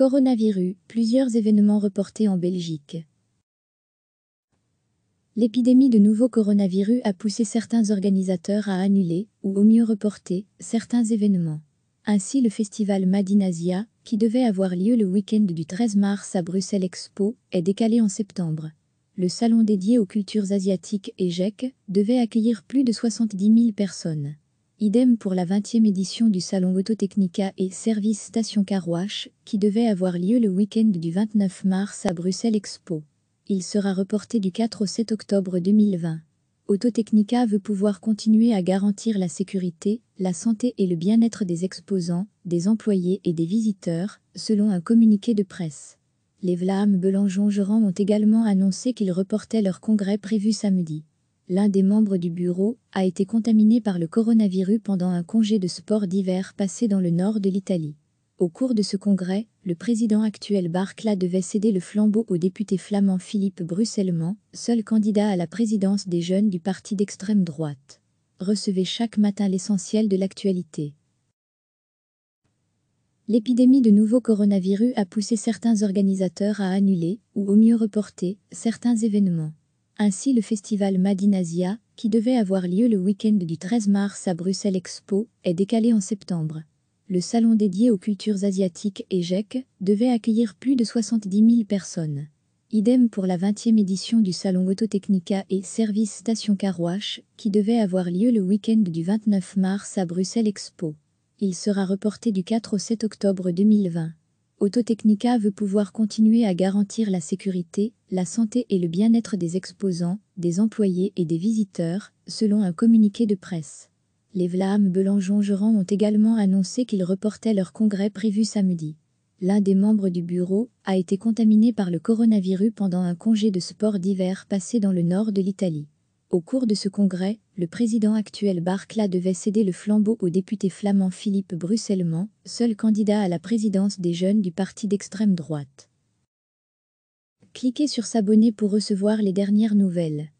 Coronavirus, plusieurs événements reportés en Belgique. L'épidémie de nouveau coronavirus a poussé certains organisateurs à annuler, ou au mieux reporter, certains événements. Ainsi le festival Madinasia, qui devait avoir lieu le week-end du 13 mars à Bruxelles Expo, est décalé en septembre. Le salon dédié aux cultures asiatiques EGEC devait accueillir plus de 70 000 personnes. Idem pour la 20e édition du Salon Autotechnica et Service Station Carouache, qui devait avoir lieu le week-end du 29 mars à Bruxelles Expo. Il sera reporté du 4 au 7 octobre 2020. Autotechnica veut pouvoir continuer à garantir la sécurité, la santé et le bien-être des exposants, des employés et des visiteurs, selon un communiqué de presse. Les VLAM Belangeon-Gerand ont également annoncé qu'ils reportaient leur congrès prévu samedi l'un des membres du bureau, a été contaminé par le coronavirus pendant un congé de sport d'hiver passé dans le nord de l'Italie. Au cours de ce congrès, le président actuel Barclay devait céder le flambeau au député flamand Philippe Brusselman, seul candidat à la présidence des jeunes du parti d'extrême droite. Recevez chaque matin l'essentiel de l'actualité. L'épidémie de nouveau coronavirus a poussé certains organisateurs à annuler, ou au mieux reporter, certains événements. Ainsi le festival Madinasia, qui devait avoir lieu le week-end du 13 mars à Bruxelles Expo, est décalé en septembre. Le salon dédié aux cultures asiatiques et devait accueillir plus de 70 000 personnes. Idem pour la 20e édition du salon Autotechnica et Service Station Carouache, qui devait avoir lieu le week-end du 29 mars à Bruxelles Expo. Il sera reporté du 4 au 7 octobre 2020. Autotechnica veut pouvoir continuer à garantir la sécurité, la santé et le bien-être des exposants, des employés et des visiteurs, selon un communiqué de presse. Les VLAM belangeon ont également annoncé qu'ils reportaient leur congrès prévu samedi. L'un des membres du bureau a été contaminé par le coronavirus pendant un congé de sport d'hiver passé dans le nord de l'Italie. Au cours de ce congrès, le président actuel Barclay devait céder le flambeau au député flamand Philippe Bruxellement, seul candidat à la présidence des jeunes du parti d'extrême droite. Cliquez sur s'abonner pour recevoir les dernières nouvelles.